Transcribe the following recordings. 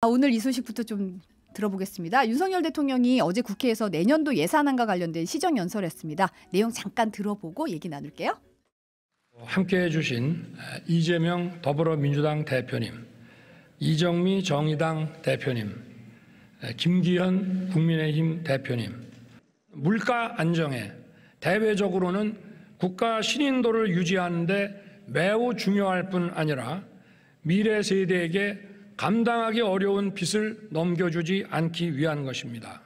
아, 오늘 이 소식부터 좀 들어보겠습니다. 윤석열 대통령이 어제 국회에서 내년도 예산안과 관련된 시정 연설했습니다. 내용 잠깐 들어보고 얘기 나눌게요. 함께 해주신 이재명 더불어민주당 대표님, 이정미 정의당 대표님, 김기현 국민의힘 대표님, 물가 안정에 대외적으로는 국가 신인도를 유지하는데 매우 중요할 뿐 아니라 미래 세대에게 감당하기 어려운 빚을 넘겨주지 않기 위한 것입니다.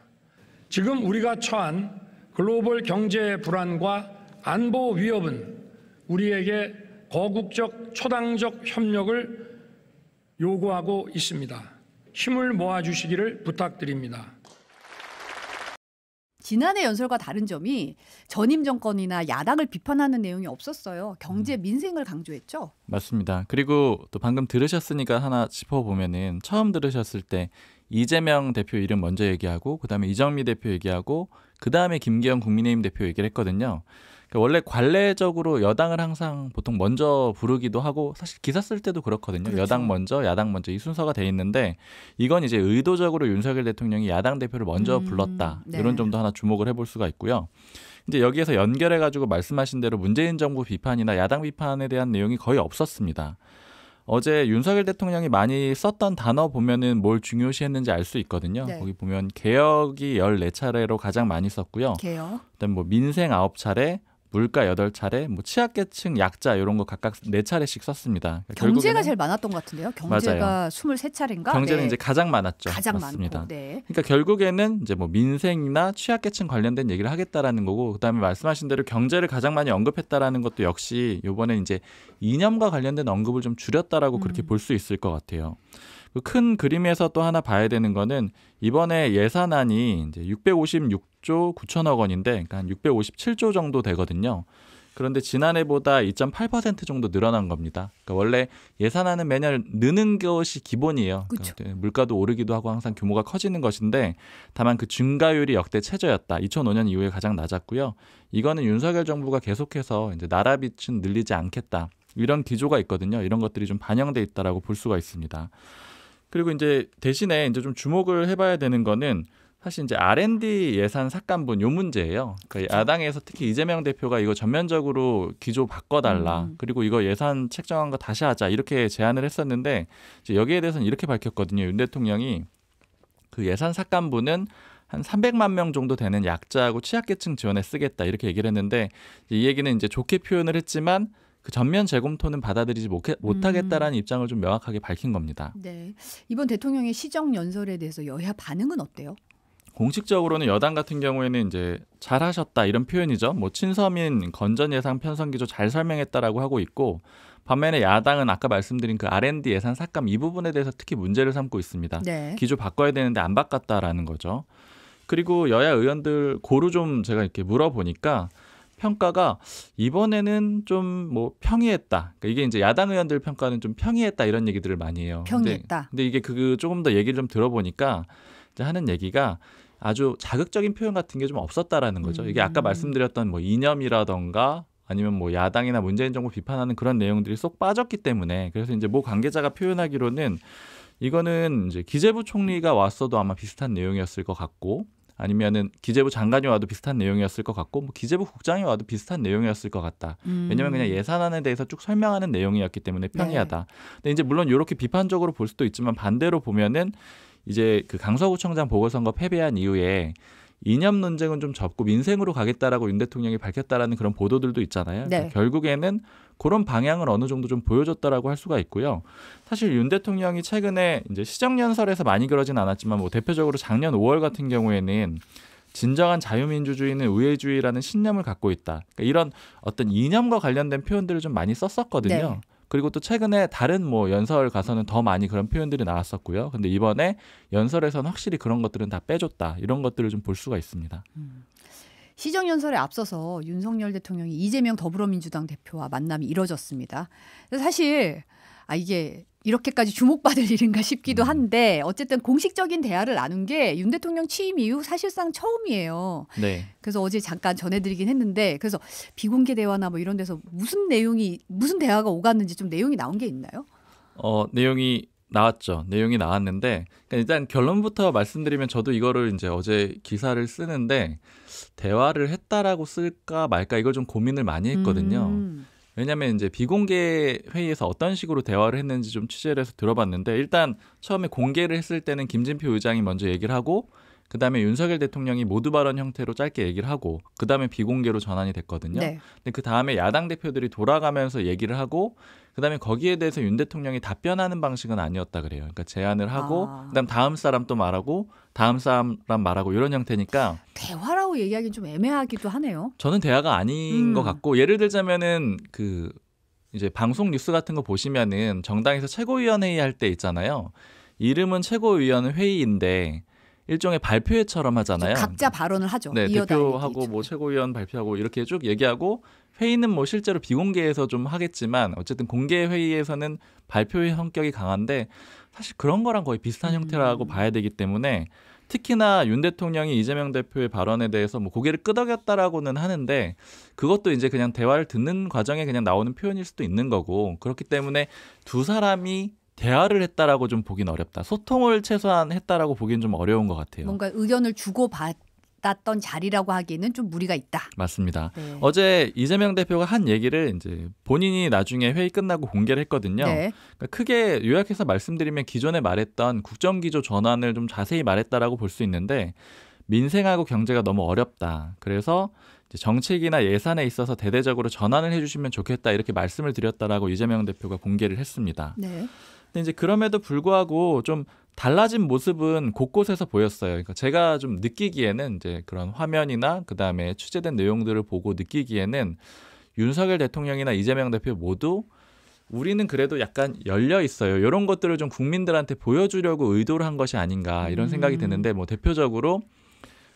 지금 우리가 처한 글로벌 경제 불안과 안보 위협은 우리에게 거국적 초당적 협력을 요구하고 있습니다. 힘을 모아주시기를 부탁드립니다. 지난해 연설과 다른 점이 전임 정권이나 야당을 비판하는 내용이 없었어요. 경제 음. 민생을 강조했죠. 맞습니다. 그리고 또 방금 들으셨으니까 하나 짚어보면은 처음 들으셨을 때 이재명 대표 이름 먼저 얘기하고 그다음에 이정미 대표 얘기하고 그다음에 김기현 국민의힘 대표 얘기를 했거든요. 그러니까 원래 관례적으로 여당을 항상 보통 먼저 부르기도 하고 사실 기사 쓸 때도 그렇거든요. 그렇죠. 여당 먼저, 야당 먼저 이 순서가 돼 있는데 이건 이제 의도적으로 윤석열 대통령이 야당 대표를 먼저 음, 불렀다 네. 이런 점도 하나 주목을 해볼 수가 있고요. 이제 여기에서 연결해 가지고 말씀하신 대로 문재인 정부 비판이나 야당 비판에 대한 내용이 거의 없었습니다. 어제 윤석열 대통령이 많이 썼던 단어 보면은 뭘 중요시했는지 알 수 있거든요. 네. 거기 보면 개혁이 1 4차례로 가장 많이 썼고요. 개혁. 그다음에 뭐 민생 9 차례 물가 여덟 차례뭐 취약계층, 약자 이런 거 각각 네차례씩 썼습니다. 그러니까 경제가 제일 많았던 것 같은데요. 경제가 스물 세차례인가 경제는 네. 이제 가장 많았죠. 가장 맞습니다. 많고, 네. 그러니까 결국에는 이제 뭐 민생이나 취약계층 관련된 얘기를 하겠다라는 거고 그다음에 말씀하신 대로 경제를 가장 많이 언급했다라는 것도 역시 요번에 이제 이념과 관련된 언급을 좀 줄였다라고 음. 그렇게 볼 수 있을 것 같아요. 그 큰 그림에서 또 하나 봐야 되는 거는 이번에 예산안이 이제 656조 9천억 원인데 그러니까 한 657조 정도 되거든요. 그런데 지난해보다 2.8% 정도 늘어난 겁니다. 그러니까 원래 예산안은 매년 느는 것이 기본이에요. 그렇죠. 물가도 오르기도 하고 항상 규모가 커지는 것인데 다만 그 증가율이 역대 최저였다. 2005년 이후에 가장 낮았고요. 이거는 윤석열 정부가 계속해서 이제 나라빚은 늘리지 않겠다. 이런 기조가 있거든요. 이런 것들이 좀 반영돼 있다라고 볼 수가 있습니다. 그리고 이제 대신에 이제 좀 주목을 해봐야 되는 거는 사실 이제 R&D 예산 삭감분 요 문제예요. 그러니까 야당에서 특히 이재명 대표가 이거 전면적으로 기조 바꿔달라. 음. 그리고 이거 예산 책정한 거 다시 하자 이렇게 제안을 했었는데 이제 여기에 대해서는 이렇게 밝혔거든요. 윤 대통령이 그 예산 삭감분은 한 300만 명 정도 되는 약자하고 취약계층 지원에 쓰겠다 이렇게 얘기를 했는데 이 얘기는 이제 좋게 표현을 했지만 그 전면 재검토는 받아들이지 못, 하겠다라는 음. 입장을 좀 명확하게 밝힌 겁니다. 네. 이번 대통령의 시정 연설에 대해서 여야 반응은 어때요? 공식적으로는 여당 같은 경우에는 이제 잘하셨다 이런 표현이죠. 뭐 친서민 건전 예산 편성 기조 잘 설명했다라고 하고 있고 반면에 야당은 아까 말씀드린 그 R&D 예산 삭감 이 부분에 대해서 특히 문제를 삼고 있습니다. 네. 기조 바꿔야 되는데 안 바꿨다라는 거죠. 그리고 여야 의원들 고루 좀 제가 이렇게 물어보니까 평가가 이번에는 좀 뭐 평이했다. 그러니까 이게 이제 야당 의원들 평가는 좀 평이했다 이런 얘기들을 많이 해요. 평이했다. 근데, 근데 이게 그 조금 더 얘기를 좀 들어보니까 하는 얘기가 아주 자극적인 표현 같은 게 좀 없었다라는 거죠. 음. 이게 아까 음. 말씀드렸던 뭐 이념이라던가 아니면 뭐 야당이나 문재인 정부 비판하는 그런 내용들이 쏙 빠졌기 때문에 그래서 이제 모 관계자가 표현하기로는 이거는 이제 기재부 총리가 왔어도 아마 비슷한 내용이었을 것 같고 아니면은 기재부 장관이 와도 비슷한 내용이었을 것 같고 뭐 기재부 국장이 와도 비슷한 내용이었을 것 같다. 음. 왜냐하면 그냥 예산안에 대해서 쭉 설명하는 내용이었기 때문에 편리하다. 네. 근데 이제 물론 이렇게 비판적으로 볼 수도 있지만 반대로 보면은 이제 그 강서구청장 보궐선거 패배한 이후에 이념 논쟁은 좀 접고 민생으로 가겠다라고 윤 대통령이 밝혔다라는 그런 보도들도 있잖아요. 네. 그러니까 결국에는 그런 방향을 어느 정도 좀 보여줬다라고 할 수가 있고요. 사실 윤 대통령이 최근에 이제 시정 연설에서 많이 그러진 않았지만 뭐 대표적으로 작년 5월 같은 경우에는 진정한 자유민주주의는 의회주의라는 신념을 갖고 있다. 그러니까 이런 어떤 이념과 관련된 표현들을 좀 많이 썼었거든요. 네. 그리고 또 최근에 다른 뭐 연설 가서는 더 많이 그런 표현들이 나왔었고요. 근데 이번에 연설에서는 확실히 그런 것들은 다 빼줬다. 이런 것들을 좀 볼 수가 있습니다. 음. 시정연설에 앞서서 윤석열 대통령이 이재명 더불어민주당 대표와 만남이 이뤄졌습니다. 사실 아 이게 이렇게까지 주목받을 일인가 싶기도 음. 한데 어쨌든 공식적인 대화를 나눈 게 윤 대통령 취임 이후 사실상 처음이에요. 네. 그래서 어제 잠깐 전해드리긴 했는데 그래서 비공개 대화나 뭐 이런 데서 무슨 내용이 무슨 대화가 오갔는지 좀 내용이 나온 게 있나요? 어 내용이 나왔죠. 내용이 나왔는데 그러니까 일단 결론부터 말씀드리면 저도 이거를 이제 어제 기사를 쓰는데 대화를 했다라고 쓸까 말까 이걸 좀 고민을 많이 했거든요. 음. 왜냐하면 이제 비공개 회의에서 어떤 식으로 대화를 했는지 좀 취재를 해서 들어봤는데 일단 처음에 공개를 했을 때는 김진표 의장이 먼저 얘기를 하고 그 다음에 윤석열 대통령이 모두 발언 형태로 짧게 얘기를 하고 그 다음에 비공개로 전환이 됐거든요. 네. 근데 그 다음에 야당 대표들이 돌아가면서 얘기를 하고 그다음에 거기에 대해서 윤 대통령이 답변하는 방식은 아니었다 그래요. 그러니까 제안을 하고 아. 그다음 다음 사람 또 말하고 다음 사람 말하고 이런 형태니까 대화라고 얘기하기는 좀 애매하기도 하네요. 저는 대화가 아닌 음. 것 같고 예를 들자면은 그 이제 방송 뉴스 같은 거 보시면은 정당에서 최고위원회의 할때 있잖아요. 이름은 최고위원 회의인데 일종의 발표회처럼 하잖아요. 각자 발언을 하죠. 네, 대표하고 뭐 최고위원 발표하고 이렇게 쭉 얘기하고 회의는 뭐 실제로 비공개에서 좀 하겠지만 어쨌든 공개 회의에서는 발표회 성격이 강한데 사실 그런 거랑 거의 비슷한 음. 형태라고 봐야 되기 때문에 특히나 윤 대통령이 이재명 대표의 발언에 대해서 뭐 고개를 끄덕였다라고는 하는데 그것도 이제 그냥 대화를 듣는 과정에 그냥 나오는 표현일 수도 있는 거고 그렇기 때문에 두 사람이 대화를 했다라고 좀 보긴 어렵다. 소통을 최소한 했다라고 보긴 좀 어려운 것 같아요. 뭔가 의견을 주고받 았던 자리라고 하기에는 좀 무리가 있다. 맞습니다. 네. 어제 이재명 대표가 한 얘기를 이제 본인이 나중에 회의 끝나고 공개를 했거든요. 네. 그러니까 크게 요약해서 말씀드리면 기존에 말했던 국정 기조 전환을 좀 자세히 말했다라고 볼 수 있는데 민생하고 경제가 너무 어렵다. 그래서 이제 정책이나 예산에 있어서 대대적으로 전환을 해주시면 좋겠다 이렇게 말씀을 드렸다라고 이재명 대표가 공개를 했습니다. 네. 근데 이제 그럼에도 불구하고 좀 달라진 모습은 곳곳에서 보였어요. 그러니까 제가 좀 느끼기에는 이제 그런 화면이나 그 다음에 취재된 내용들을 보고 느끼기에는 윤석열 대통령이나 이재명 대표 모두 우리는 그래도 약간 열려 있어요. 이런 것들을 좀 국민들한테 보여주려고 의도를 한 것이 아닌가 이런 생각이 음. 드는데 뭐 대표적으로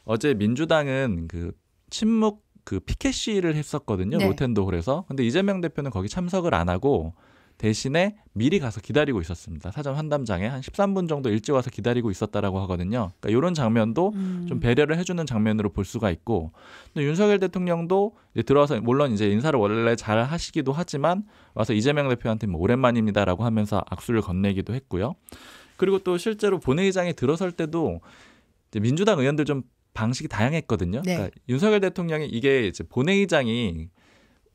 어제 민주당은 그 침묵 그 피켓 시위를 했었거든요. 네. 모텐도그래서 근데 이재명 대표는 거기 참석을 안 하고 대신에 미리 가서 기다리고 있었습니다. 사전 환담장에 한 13분 정도 일찍 와서 기다리고 있었다라고 하거든요. 그러니까 이런 장면도 음. 좀 배려를 해주는 장면으로 볼 수가 있고 또 윤석열 대통령도 이제 들어와서 물론 이제 인사를 원래 잘 하시기도 하지만 와서 이재명 대표한테 뭐 오랜만입니다라고 하면서 악수를 건네기도 했고요. 그리고 또 실제로 본회의장에 들어설 때도 이제 민주당 의원들 좀 방식이 다양했거든요. 네. 그러니까 윤석열 대통령이 이게 이제 본회의장이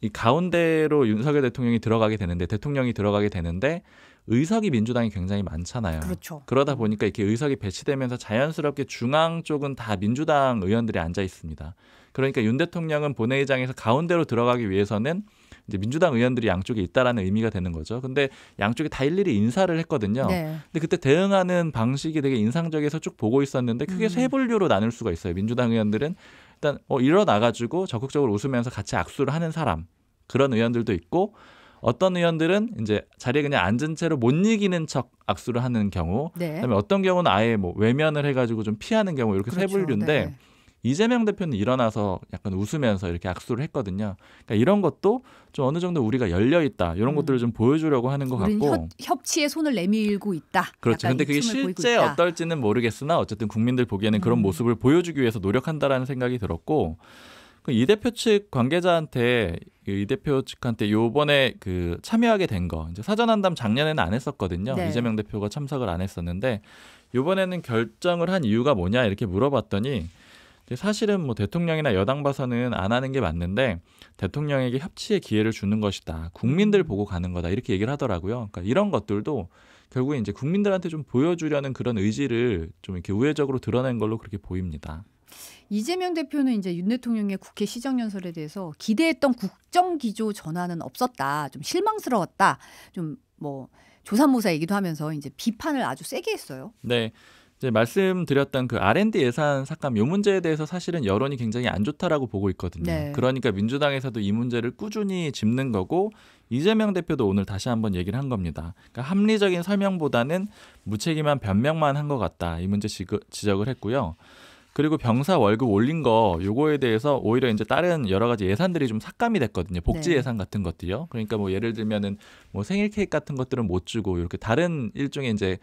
이 가운데로 윤석열 대통령이 들어가게 되는데 대통령이 들어가게 되는데 의석이 민주당이 굉장히 많잖아요. 그렇죠. 그러다 보니까 이렇게 의석이 배치되면서 자연스럽게 중앙 쪽은 다 민주당 의원들이 앉아 있습니다. 그러니까 윤 대통령은 본회의장에서 가운데로 들어가기 위해서는 이제 민주당 의원들이 양쪽에 있다라는 의미가 되는 거죠. 근데 양쪽에 다 일일이 인사를 했거든요. 네. 근데 그때 대응하는 방식이 되게 인상적이어서 쭉 보고 있었는데 크게 음. 세 분류로 나눌 수가 있어요. 민주당 의원들은 일단 어, 일어나가지고 적극적으로 웃으면서 같이 악수를 하는 사람 그런 의원들도 있고 어떤 의원들은 이제 자리에 그냥 앉은 채로 못 이기는 척 악수를 하는 경우 네. 그다음에 어떤 경우는 아예 뭐 외면을 해가지고 좀 피하는 경우 이렇게 그렇죠. 세 분류인데. 네. 이재명 대표는 일어나서 약간 웃으면서 이렇게 악수를 했거든요. 그러니까 이런 것도 좀 어느 정도 우리가 열려 있다 이런 음. 것들을 좀 보여주려고 하는 것 같고 협, 치에 손을 내밀고 있다. 그렇죠. 근데 그게 실제 어떨지는 모르겠으나 어쨌든 국민들 보기에는 음. 그런 모습을 보여주기 위해서 노력한다라는 생각이 들었고 그 이 대표 측 관계자한테 이 대표 측한테 요번에 그 참여하게 된거 이제 사전 한담 작년에는 안 했었거든요. 네. 이재명 대표가 참석을 안 했었는데 요번에는 결정을 한 이유가 뭐냐 이렇게 물어봤더니 사실은 뭐 대통령이나 여당 봐서는 안 하는 게 맞는데 대통령에게 협치의 기회를 주는 것이다. 국민들 보고 가는 거다. 이렇게 얘기를 하더라고요. 그러니까 이런 것들도 결국에 이제 국민들한테 좀 보여주려는 그런 의지를 좀 이렇게 우회적으로 드러낸 걸로 그렇게 보입니다. 이재명 대표는 이제 윤 대통령의 국회 시정연설에 대해서 기대했던 국정 기조 전환은 없었다. 좀 실망스러웠다. 좀 뭐조삼모사얘기도 하면서 이제 비판을 아주 세게 했어요. 네. 이제 말씀드렸던 그 R&D 예산 삭감 요 문제에 대해서 사실은 여론이 굉장히 안 좋다라고 보고 있거든요. 네. 그러니까 민주당에서도 이 문제를 꾸준히 짚는 거고 이재명 대표도 오늘 다시 한번 얘기를 한 겁니다. 그러니까 합리적인 설명보다는 무책임한 변명만 한 것 같다. 이 문제 지적을 했고요. 그리고 병사 월급 올린 거 요거에 대해서 오히려 이제 다른 여러 가지 예산들이 좀 삭감이 됐거든요. 복지 네. 예산 같은 것들이요. 그러니까 뭐 예를 들면은 뭐 생일 케이크 같은 것들은 못 주고 이렇게 다른 일종의 이제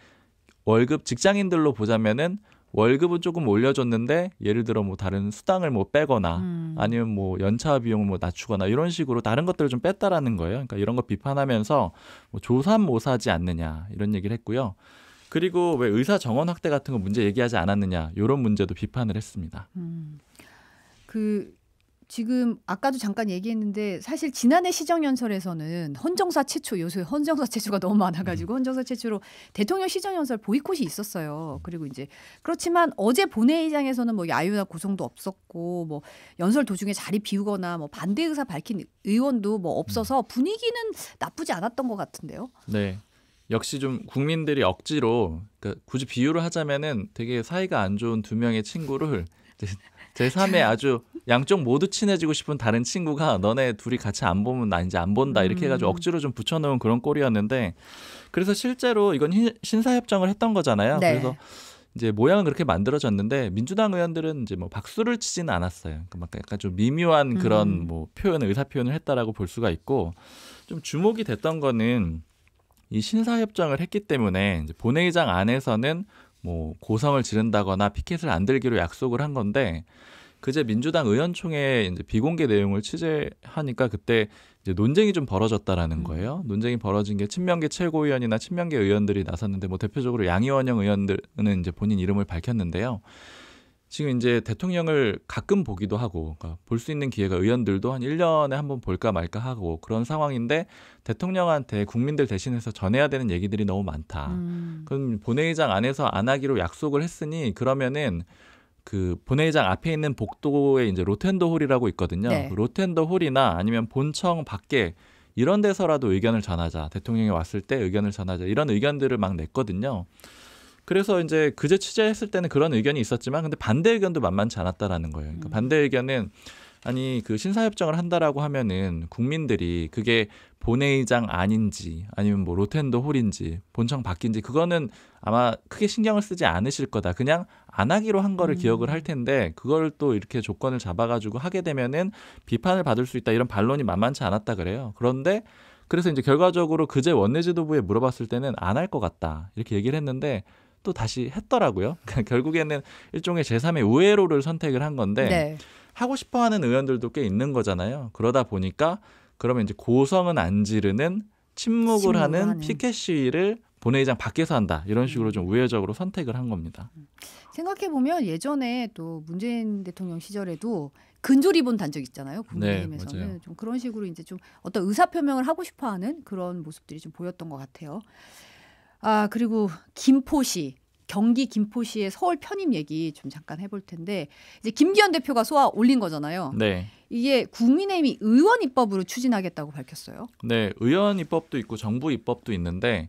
월급 직장인들로 보자면은 월급은 조금 올려줬는데 예를 들어 뭐 다른 수당을 뭐 빼거나 음. 아니면 뭐 연차 비용을 뭐 낮추거나 이런 식으로 다른 것들을 좀 뺐다라는 거예요. 그러니까 이런 거 비판하면서 뭐 조삼모사지 하 않느냐 이런 얘기를 했고요. 그리고 왜 의사 정원 확대 같은 거 문제 얘기하지 않았느냐 이런 문제도 비판을 했습니다. 음. 그 지금 아까도 잠깐 얘기했는데 사실 지난해 시정연설에서는 헌정사 최초 요새 헌정사 최초가 너무 많아가지고 음. 헌정사 최초로 대통령 시정연설 보이콧이 있었어요. 그리고 이제 그렇지만 어제 본회의장에서는 뭐 야유나 고성도 없었고 뭐 연설 도중에 자리 비우거나 뭐 반대 의사 밝힌 의원도 뭐 없어서 음. 분위기는 나쁘지 않았던 것 같은데요. 네. 역시 좀 국민들이 억지로 그까 굳이 비유를 하자면은 되게 사이가 안 좋은 두 명의 친구를 제3의 아주 양쪽 모두 친해지고 싶은 다른 친구가 너네 둘이 같이 안 보면 나 이제 안 본다 이렇게 음. 해가지고 억지로 좀 붙여놓은 그런 꼴이었는데 그래서 실제로 이건 신사협정을 했던 거잖아요. 네. 그래서 이제 모양은 그렇게 만들어졌는데 민주당 의원들은 이제 뭐 박수를 치지는 않았어요. 그러니까 약간 좀 미묘한 그런 음. 뭐 표현을 의사 표현을 했다라고 볼 수가 있고 좀 주목이 됐던 거는 이 신사협정을 했기 때문에 이제 본회의장 안에서는 뭐 고성을 지른다거나 피켓을 안 들기로 약속을 한 건데 그제 민주당 의원총회 이제 비공개 내용을 취재하니까 그때 이제 논쟁이 좀 벌어졌다라는 음. 거예요. 논쟁이 벌어진 게 친명계 최고위원이나 친명계 의원들이 나섰는데 뭐 대표적으로 양이원영 의원들은 이제 본인 이름을 밝혔는데요. 지금 이제 대통령을 가끔 보기도 하고 그러니까 볼 수 있는 기회가 의원들도 한 1년에 한 번 볼까 말까 하고 그런 상황인데 대통령한테 국민들 대신해서 전해야 되는 얘기들이 너무 많다. 음. 그럼 본회의장 안에서 안 하기로 약속을 했으니 그러면은 그 본회의장 앞에 있는 복도에 이제 로텐더 홀이라고 있거든요. 네. 그 로텐더 홀이나 아니면 본청 밖에 이런 데서라도 의견을 전하자. 대통령이 왔을 때 의견을 전하자. 이런 의견들을 막 냈거든요. 그래서 이제 그제 취재했을 때는 그런 의견이 있었지만 근데 반대 의견도 만만치 않았다라는 거예요. 그러니까 음. 반대 의견은 아니 그 신사협정을 한다라고 하면은 국민들이 그게 본회의장 아닌지 아니면 뭐로텐더 홀인지 본청 바뀐지 그거는 아마 크게 신경을 쓰지 않으실 거다. 그냥 안 하기로 한 거를 음. 기억을 할 텐데 그걸 또 이렇게 조건을 잡아가지고 하게 되면은 비판을 받을 수 있다 이런 반론이 만만치 않았다 그래요. 그런데 그래서 이제 결과적으로 그제 원내지도부에 물어봤을 때는 안 할 것 같다 이렇게 얘기를 했는데 또 다시 했더라고요. 그러니까 결국에는 일종의 제3의 우회로를 선택을 한 건데 네. 하고 싶어 하는 의원들도 꽤 있는 거잖아요. 그러다 보니까 그러면 이제 고성은 안 지르는 침묵을, 침묵을 하는, 하는 피켓 시위를 본회의장 밖에서 한다 이런 음. 식으로 좀 우회적으로 선택을 한 겁니다. 음. 생각해 보면 예전에 또 문재인 대통령 시절에도 근조리본 단적 있잖아요. 네, 국민의힘에서는 네, 좀 그런 식으로 이제 좀 어떤 의사 표명을 하고 싶어하는 그런 모습들이 좀 보였던 것 같아요. 아, 그리고 김포시 경기 김포시의 서울 편입 얘기 좀 잠깐 해볼 텐데 이제 김기현 대표가 소화 올린 거잖아요. 네. 이게 국민의힘이 의원 입법으로 추진하겠다고 밝혔어요. 네, 의원 입법도 있고 정부 입법도 있는데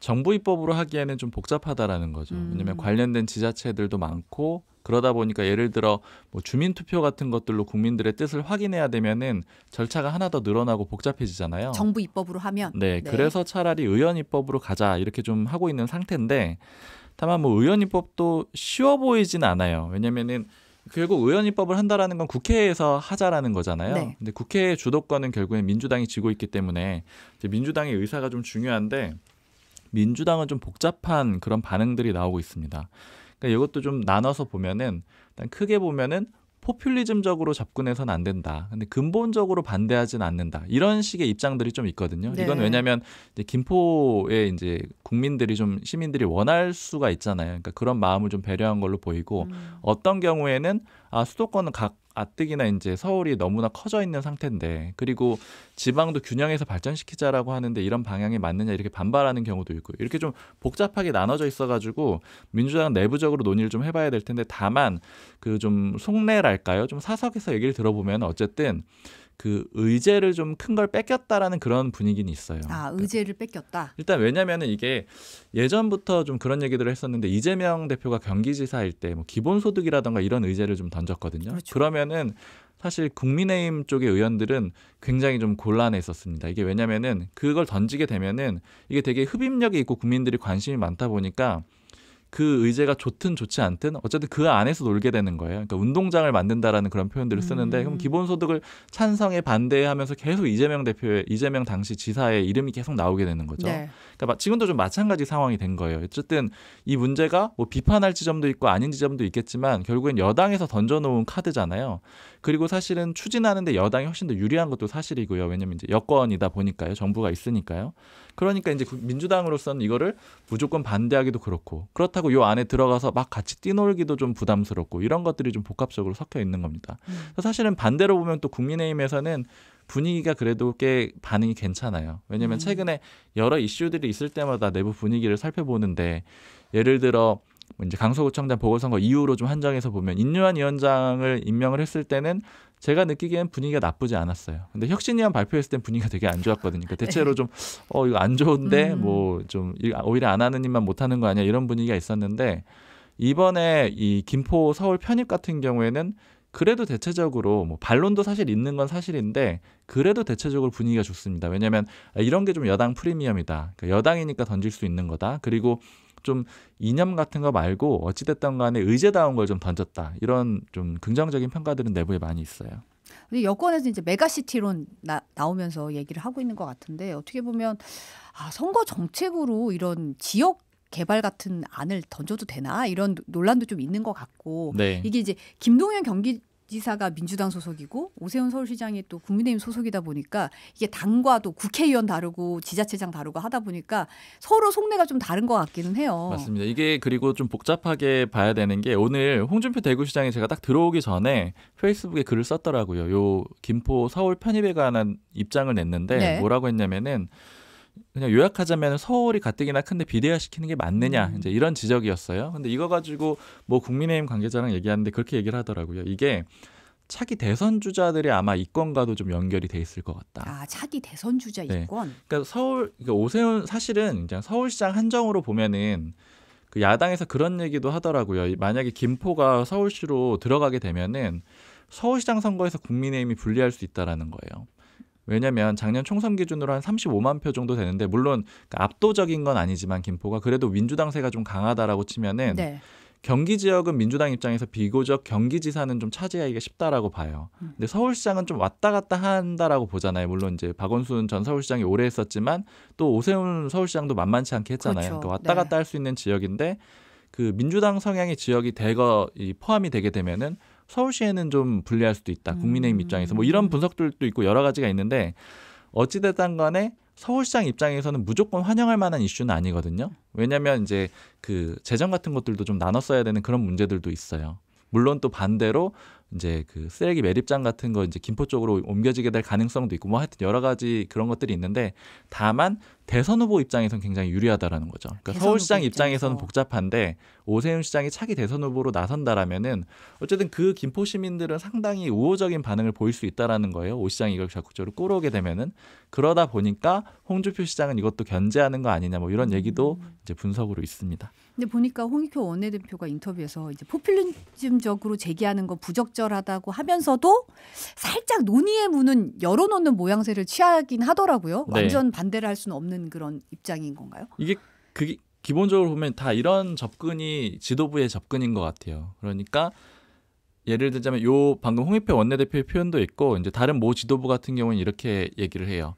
정부 입법으로 하기에는 좀 복잡하다라는 거죠. 음. 왜냐하면 관련된 지자체들도 많고 그러다 보니까 예를 들어 뭐 주민 투표 같은 것들로 국민들의 뜻을 확인해야 되면은 절차가 하나 더 늘어나고 복잡해지잖아요. 정부 입법으로 하면 네, 네. 그래서 차라리 의원 입법으로 가자 이렇게 좀 하고 있는 상태인데 다만 뭐 의원 입법도 쉬워 보이진 않아요. 왜냐면은 결국 의원 입법을 한다라는 건 국회에서 하자라는 거잖아요. 네. 근데 국회의 주도권은 결국엔 민주당이 쥐고 있기 때문에 민주당의 의사가 좀 중요한데 민주당은 좀 복잡한 그런 반응들이 나오고 있습니다. 그러니까 이것도 좀 나눠서 보면은 일단 크게 보면은 포퓰리즘적으로 접근해서는 안 된다. 근데 근본적으로 반대하진 않는다. 이런 식의 입장들이 좀 있거든요. 네. 이건 왜냐하면 이제 김포의 이제 국민들이 좀 시민들이 원할 수가 있잖아요. 그러니까 그런 마음을 좀 배려한 걸로 보이고 음. 어떤 경우에는 아 수도권은 각 아뜩이나 이제 서울이 너무나 커져 있는 상태인데 그리고 지방도 균형해서 발전시키자라고 하는데 이런 방향이 맞느냐 이렇게 반발하는 경우도 있고 이렇게 좀 복잡하게 나눠져 있어가지고 민주당 내부적으로 논의를 좀 해봐야 될 텐데 다만 그 좀 속내랄까요 좀 사석에서 얘기를 들어보면 어쨌든 그 의제를 좀 큰 걸 뺏겼다라는 그런 분위기는 있어요. 아 의제를 뺏겼다. 일단 왜냐면은 이게 예전부터 좀 그런 얘기들을 했었는데 이재명 대표가 경기지사일 때 뭐 기본소득이라던가 이런 의제를 좀 던졌거든요. 그렇죠. 그러면은 사실 국민의힘 쪽의 의원들은 굉장히 좀 곤란했었습니다. 이게 왜냐면은 그걸 던지게 되면은 이게 되게 흡입력이 있고 국민들이 관심이 많다 보니까 그 의제가 좋든 좋지 않든 어쨌든 그 안에서 놀게 되는 거예요. 그러니까 운동장을 만든다라는 그런 표현들을 쓰는데 음. 그럼 기본소득을 찬성에 반대하면서 계속 이재명 대표의 이재명 당시 지사의 이름이 계속 나오게 되는 거죠. 네. 그러니까 지금도 좀 마찬가지 상황이 된 거예요. 어쨌든 이 문제가 뭐 비판할 지점도 있고 아닌 지점도 있겠지만 결국엔 여당에서 던져놓은 카드잖아요. 그리고 사실은 추진하는데 여당이 훨씬 더 유리한 것도 사실이고요. 왜냐면 이제 여권이다 보니까요. 정부가 있으니까요. 그러니까 이제 민주당으로서는 이거를 무조건 반대하기도 그렇고 그렇다고 요 안에 들어가서 막 같이 뛰놀기도 좀 부담스럽고 이런 것들이 좀 복합적으로 섞여 있는 겁니다. 음. 사실은 반대로 보면 또 국민의힘에서는 분위기가 그래도 꽤 반응이 괜찮아요. 왜냐하면 음. 최근에 여러 이슈들이 있을 때마다 내부 분위기를 살펴보는데 예를 들어 뭐 이제 강서구청장 보궐선거 이후로 좀 한정해서 보면 인류한 위원장을 임명을 했을 때는 제가 느끼기엔 분위기가 나쁘지 않았어요. 근데 혁신위원 발표했을 땐 분위기가 되게 안 좋았거든요. 그러니까 대체로 좀, 어, 이거 안 좋은데, 음. 뭐, 좀, 오히려 안 하는 일만 못하는 거 아니야. 이런 분위기가 있었는데, 이번에 이 김포 서울 편입 같은 경우에는 그래도 대체적으로 뭐 반론도 사실 있는 건 사실인데 그래도 대체적으로 분위기가 좋습니다. 왜냐하면 아, 이런 게 좀 여당 프리미엄이다. 그러니까 여당이니까 던질 수 있는 거다. 그리고 좀 이념 같은 거 말고 어찌됐든 간에 의제다운 걸 좀 던졌다. 이런 좀 긍정적인 평가들은 내부에 많이 있어요. 근데 여권에서 이제 메가시티론 나, 나오면서 얘기를 하고 있는 것 같은데 어떻게 보면 아, 선거 정책으로 이런 지역 개발 같은 안을 던져도 되나 이런 논란도 좀 있는 것 같고 네. 이게 이제 김동연 경기 지사가 민주당 소속이고 오세훈 서울시장이 또 국민의힘 소속이다 보니까 이게 당과도 국회의원 다르고 지자체장 다르고 하다 보니까 서로 속내가 좀 다른 것 같기는 해요. 맞습니다. 이게 그리고 좀 복잡하게 봐야 되는 게 오늘 홍준표 대구시장이 제가 딱 들어오기 전에 페이스북에 글을 썼더라고요. 요 김포 서울 편입에 관한 입장을 냈는데 네. 뭐라고 했냐면은 그냥 요약하자면 서울이 가뜩이나 큰데 비대화시키는 게 맞느냐 음. 이제 이런 지적이었어요. 근데 이거 가지고 뭐 국민의힘 관계자랑 얘기하는데 그렇게 얘기를 하더라고요. 이게 차기 대선 주자들이 아마 이권과도 좀 연결이 돼 있을 것 같다. 아 차기 대선 주자 네. 이권. 그러니까 서울 그러니까 오세훈 사실은 그냥 서울시장 한정으로 보면은 그 야당에서 그런 얘기도 하더라고요. 만약에 김포가 서울시로 들어가게 되면은 서울시장 선거에서 국민의힘이 불리할 수 있다라는 거예요. 왜냐면 작년 총선 기준으로 한 35만 표 정도 되는데 물론 그러니까 압도적인 건 아니지만 김포가 그래도 민주당 세가 좀 강하다라고 치면은 네. 경기 지역은 민주당 입장에서 비교적 경기지사는 좀 차지하기가 쉽다라고 봐요. 음. 근데 서울시장은 좀 왔다 갔다 한다라고 보잖아요. 물론 이제 박원순 전 서울시장이 오래 했었지만 또 오세훈 서울시장도 만만치 않게 했잖아요. 그렇죠. 그러니까 왔다 네. 갔다 네. 할수 있는 지역인데 그 민주당 성향의 지역이 대거 이 포함이 되게 되면은 서울시에는 좀 불리할 수도 있다. 음. 국민의힘 입장에서 뭐 이런 분석들도 있고 여러 가지가 있는데 어찌됐든 간에 서울시장 입장에서는 무조건 환영할 만한 이슈는 아니거든요. 왜냐하면 이제 그 재정 같은 것들도 좀 나눴어야 되는 그런 문제들도 있어요. 물론 또 반대로 이제 그 쓰레기 매립장 같은 거 이제 김포 쪽으로 옮겨지게 될 가능성도 있고 뭐 하여튼 여러 가지 그런 것들이 있는데 다만 대선 후보 입장에선 굉장히 유리하다라는 거죠. 그러니까 서울시장 입장에서는 복잡한데 오세훈 시장이 차기 대선 후보로 나선다라면은 어쨌든 그 김포 시민들은 상당히 우호적인 반응을 보일 수 있다라는 거예요. 오 시장이 이걸 적극적으로 끌어오게 되면은 그러다 보니까 홍준표 시장은 이것도 견제하는 거 아니냐 뭐 이런 얘기도 음. 이제 분석으로 있습니다. 근데 보니까 홍익표 원내대표가 인터뷰에서 이제 포퓰리즘적으로 제기하는 거 부적 적절하다고 하면서도 살짝 논의의 문은 열어놓는 모양새를 취하긴 하더라고요. 네. 완전 반대를 할 수는 없는 그런 입장인 건가요? 이게 그게 기본적으로 보면 다 이런 접근이 지도부의 접근인 것 같아요. 그러니까 예를 들자면 요 방금 홍익표 원내대표의 표현도 있고 이제 다른 모 지도부 같은 경우는 이렇게 얘기를 해요.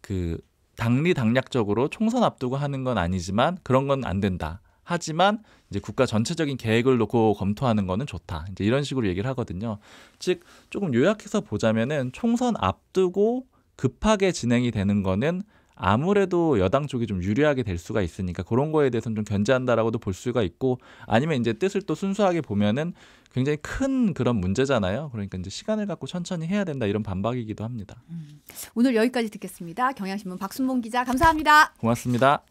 그 당리 당략적으로 총선 앞두고 하는 건 아니지만 그런 건 안 된다. 하지만 이제 국가 전체적인 계획을 놓고 검토하는 거는 좋다. 이제 이런 식으로 얘기를 하거든요. 즉 조금 요약해서 보자면은 총선 앞두고 급하게 진행이 되는 거는 아무래도 여당 쪽이 좀 유리하게 될 수가 있으니까 그런 거에 대해서는 좀 견제한다라고도 볼 수가 있고 아니면 이제 뜻을 또 순수하게 보면은 굉장히 큰 그런 문제잖아요. 그러니까 이제 시간을 갖고 천천히 해야 된다 이런 반박이기도 합니다. 음, 오늘 여기까지 듣겠습니다. 경향신문 박순봉 기자 감사합니다. 고맙습니다.